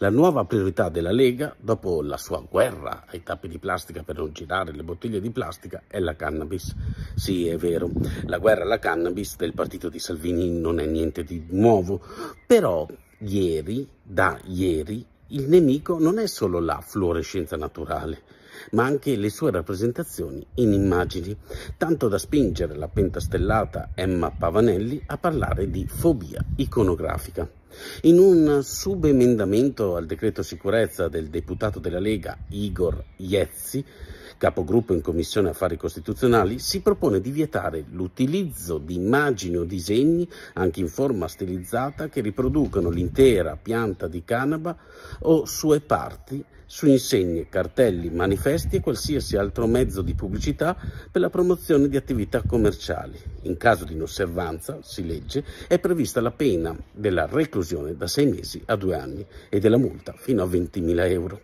La nuova priorità della Lega, dopo la sua guerra ai tappi di plastica per non girare le bottiglie di plastica, è la cannabis. Sì, è vero, la guerra alla cannabis del partito di Salvini non è niente di nuovo, però ieri, da ieri, il nemico non è solo la fluorescenza naturale, ma anche le sue rappresentazioni in immagini, tanto da spingere la pentastellata Emma Pavanelli a parlare di fobia iconografica. In un subemendamento al decreto sicurezza del deputato della Lega Igor Iezzi, capogruppo in Commissione Affari Costituzionali, si propone di vietare l'utilizzo di immagini o disegni, anche in forma stilizzata, che riproducono l'intera pianta di canaba o sue parti su insegne, cartelli, manifesti e qualsiasi altro mezzo di pubblicità per la promozione di attività commerciali. In caso di inosservanza, si legge, è prevista la pena della reclusione da sei mesi a due anni e della multa fino a 20.000 euro.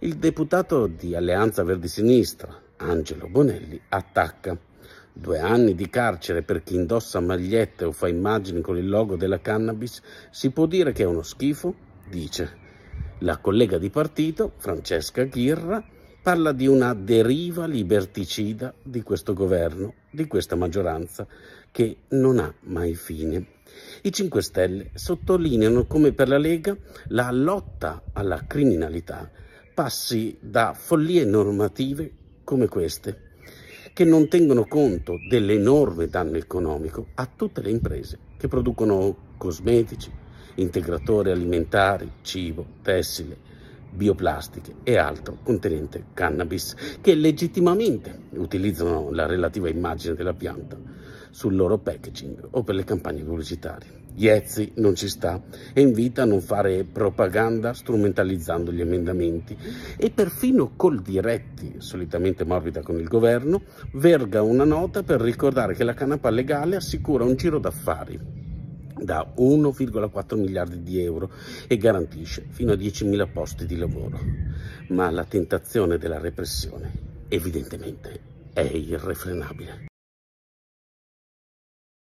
Il deputato di Alleanza Verdi Sinistra, Angelo Bonelli, attacca. Due anni di carcere per chi indossa magliette o fa immagini con il logo della cannabis si può dire che è uno schifo? Dice. La collega di partito, Francesca Ghirra, parla di una deriva liberticida di questo governo, di questa maggioranza, che non ha mai fine. I 5 Stelle sottolineano come per la Lega la lotta alla criminalità passi da follie normative come queste, che non tengono conto dell'enorme danno economico a tutte le imprese che producono cosmetici, integratori alimentari, cibo, tessile, bioplastiche e altro contenente cannabis che legittimamente utilizzano la relativa immagine della pianta sul loro packaging o per le campagne pubblicitarie. Iezzi non ci sta e invita a non fare propaganda strumentalizzando gli emendamenti e perfino col diretti, solitamente morbida con il governo, verga una nota per ricordare che la canapa legale assicura un giro d'affari da 1,4 miliardi di euro e garantisce fino a 10.000 posti di lavoro. Ma la tentazione della repressione evidentemente è irrefrenabile.